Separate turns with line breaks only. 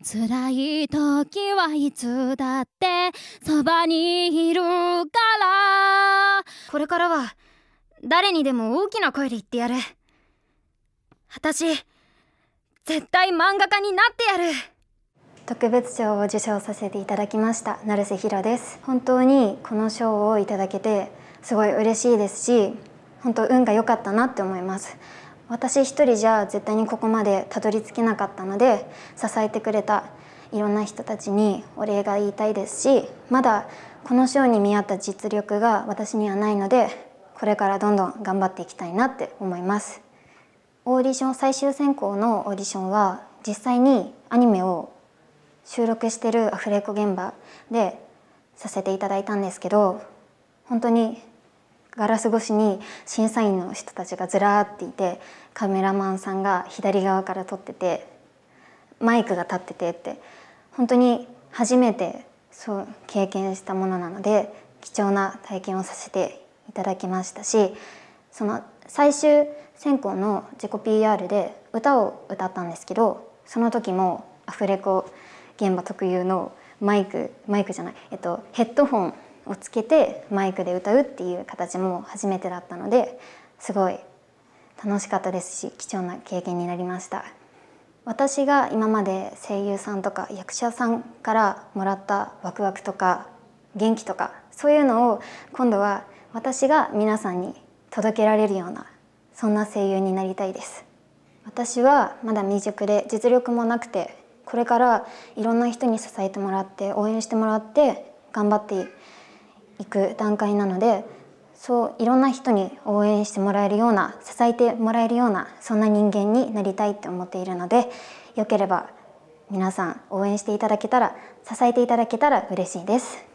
辛い時はいつだってそばにいるからこれからは誰にでも大きな声で言ってやる私絶対漫画
家になってやる特別賞を受賞させていただきました成瀬ひろです本当にこの賞をいただけてすごい嬉しいですし本当運が良かったなって思います私一人じゃ絶対にここまでたどり着けなかったので支えてくれたいろんな人たちにお礼が言いたいですしまだこの賞に見合った実力が私にはないのでこれからどんどん頑張っていきたいなって思いますオーディション最終選考のオーディションは実際にアニメを収録してるアフレコ現場でさせていただいたんですけど本当にガラス越しに審査員の人たちがずらーっていてカメラマンさんが左側から撮っててマイクが立っててって本当に初めてそう経験したものなので貴重な体験をさせていただきましたしその最終選考の自己 PR で歌を歌ったんですけどその時もアフレコ現場特有のマイクマイクじゃない、えっと、ヘッドホンをつけてマイクで歌うっていう形も初めてだったのですごい楽しかったですし貴重な経験になりました私が今まで声優さんとか役者さんからもらったワクワクとか元気とかそういうのを今度は私が皆さんに届けられるようなそんな声優になりたいです私はまだ未熟で実力もなくてこれからいろんな人に支えてもらって応援してもらって頑張って行く段階なのでそういろんな人に応援してもらえるような支えてもらえるようなそんな人間になりたいって思っているのでよけれ
ば皆さん応援していただけたら支えていただけたら嬉しいです。